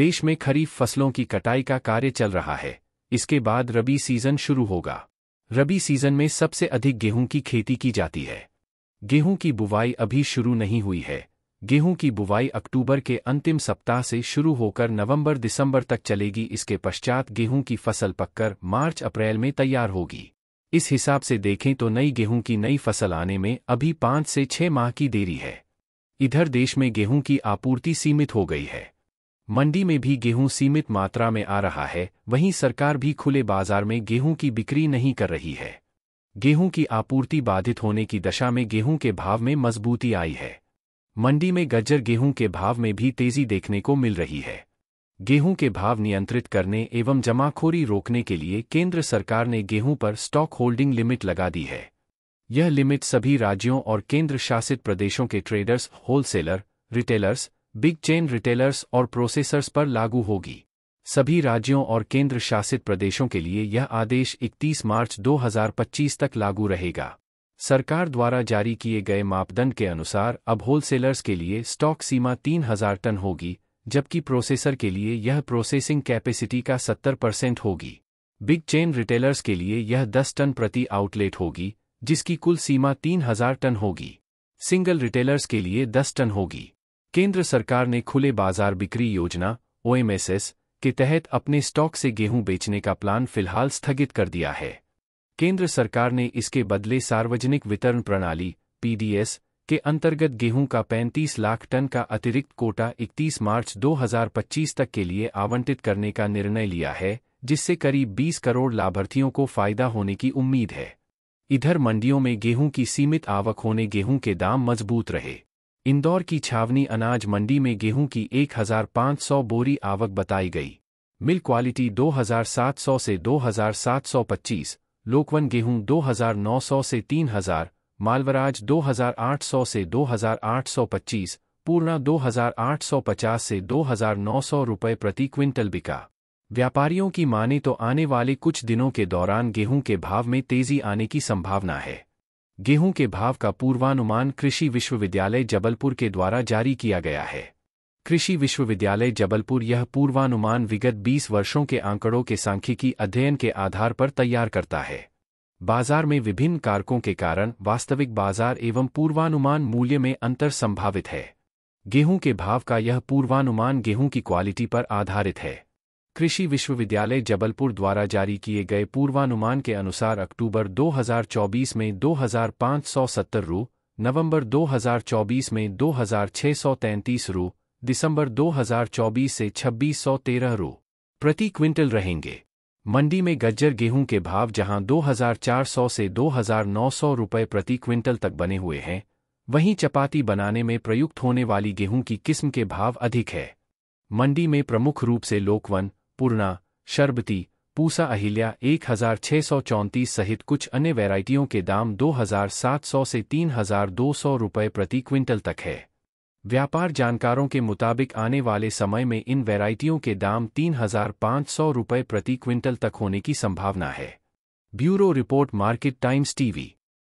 देश में खरीफ फसलों की कटाई का कार्य चल रहा है इसके बाद रबी सीजन शुरू होगा रबी सीजन में सबसे अधिक गेहूं की खेती की जाती है गेहूं की बुवाई अभी शुरू नहीं हुई है गेहूं की बुवाई अक्टूबर के अंतिम सप्ताह से शुरू होकर नवंबर दिसंबर तक चलेगी इसके पश्चात गेहूं की फसल पककर मार्च अप्रैल में तैयार होगी इस हिसाब से देखें तो नई गेहूं की नई फसल आने में अभी पांच से छह माह की देरी है इधर देश में गेहूं की आपूर्ति सीमित हो गई है मंडी में भी गेहूं सीमित मात्रा में आ रहा है वहीं सरकार भी खुले बाजार में गेहूं की बिक्री नहीं कर रही है गेहूं की आपूर्ति बाधित होने की दशा में गेहूं के भाव में मजबूती आई है मंडी में गज्जर गेहूं के भाव में भी तेजी देखने को मिल रही है गेहूं के भाव नियंत्रित करने एवं जमाखोरी रोकने के लिए केंद्र सरकार ने गेहूं पर स्टॉक होल्डिंग लिमिट लगा दी है यह लिमिट सभी राज्यों और केंद्र शासित प्रदेशों के traders wholesaler retailers big chain retailers और प्रोसेसर्स पर लागू होगी सभी राज्यों और केंद्र शासित प्रदेशों के लिए यह आदेश 31 मार्च 2025 तक लागू रहेगा सरकार द्वारा जारी किए गए मापदंड के अनुसार अब होलसेलर्स के लिए स्टॉक सीमा 3000 टन होगी जबकि प्रोसेसर के लिए यह प्रोसेसिंग कैपेसिटी का 70 परसेंट होगी बिग चेन रिटेलर्स के लिए यह 10 टन प्रति आउटलेट होगी जिसकी कुल सीमा 3000 टन होगी सिंगल रिटेलर्स के लिए 10 टन होगी केंद्र सरकार ने खुले बाजार बिक्री योजना ओएमएसएस के तहत अपने स्टॉक से गेहूं बेचने का प्लान फिलहाल स्थगित कर दिया है केंद्र सरकार ने इसके बदले सार्वजनिक वितरण प्रणाली पीडीएस के अंतर्गत गेहूं का 35 लाख टन का अतिरिक्त कोटा 31 मार्च 2025 तक के लिए आवंटित करने का निर्णय लिया है जिससे करीब 20 करोड़ लाभार्थियों को फायदा होने की उम्मीद है इधर मंडियों में गेहूं की सीमित आवक होने गेहूं के दाम मजबूत रहे इंदौर की छावनी अनाज मंडी में गेहूं की 1,500 बोरी आवक बताई गई मिल क्वालिटी 2,700 से 2,725, लोकवन गेहूं 2,900 से 3,000, मालवराज 2,800 से 2,825, पूर्णा 2,850 से 2,900 रुपये प्रति क्विंटल बिका व्यापारियों की माने तो आने वाले कुछ दिनों के दौरान गेहूं के भाव में तेजी आने की संभावना है गेहूं के भाव का पूर्वानुमान कृषि विश्वविद्यालय जबलपुर के द्वारा जारी किया गया है कृषि विश्वविद्यालय जबलपुर यह पूर्वानुमान विगत 20 वर्षों के आंकड़ों के सांख्यिकी अध्ययन के आधार पर तैयार करता है बाजार में विभिन्न कारकों के कारण वास्तविक बाजार एवं पूर्वानुमान मूल्य में अंतर संभावित है गेहूं के भाव का यह पूर्वानुमान गेहूं की क्वालिटी पर आधारित है कृषि विश्वविद्यालय जबलपुर द्वारा जारी किए गए पूर्वानुमान के अनुसार अक्टूबर 2024 में 2570 रू नवंबर 2024 में 2633 रू दिसंबर 2024 से 2613 रू प्रति क्विंटल रहेंगे मंडी में गज्जर गेहूं के भाव जहां 2400 से 2900 रुपए प्रति क्विंटल तक बने हुए हैं वहीं चपाती बनाने में प्रयुक्त होने वाली गेहूं की किस्म के भाव अधिक है मंडी में प्रमुख रूप से लोकवन पूर्णा शर्बती पूसा अहिल्या एक हजार सौ चौंतीस सहित कुछ अन्य वैरायटियों के दाम दो हजार सात सौ से तीन हजार दो सौ रुपये प्रति क्विंटल तक है व्यापार जानकारों के मुताबिक आने वाले समय में इन वैरायटियों के दाम तीन हजार सौ रुपये प्रति क्विंटल तक होने की संभावना है bureau report market times TV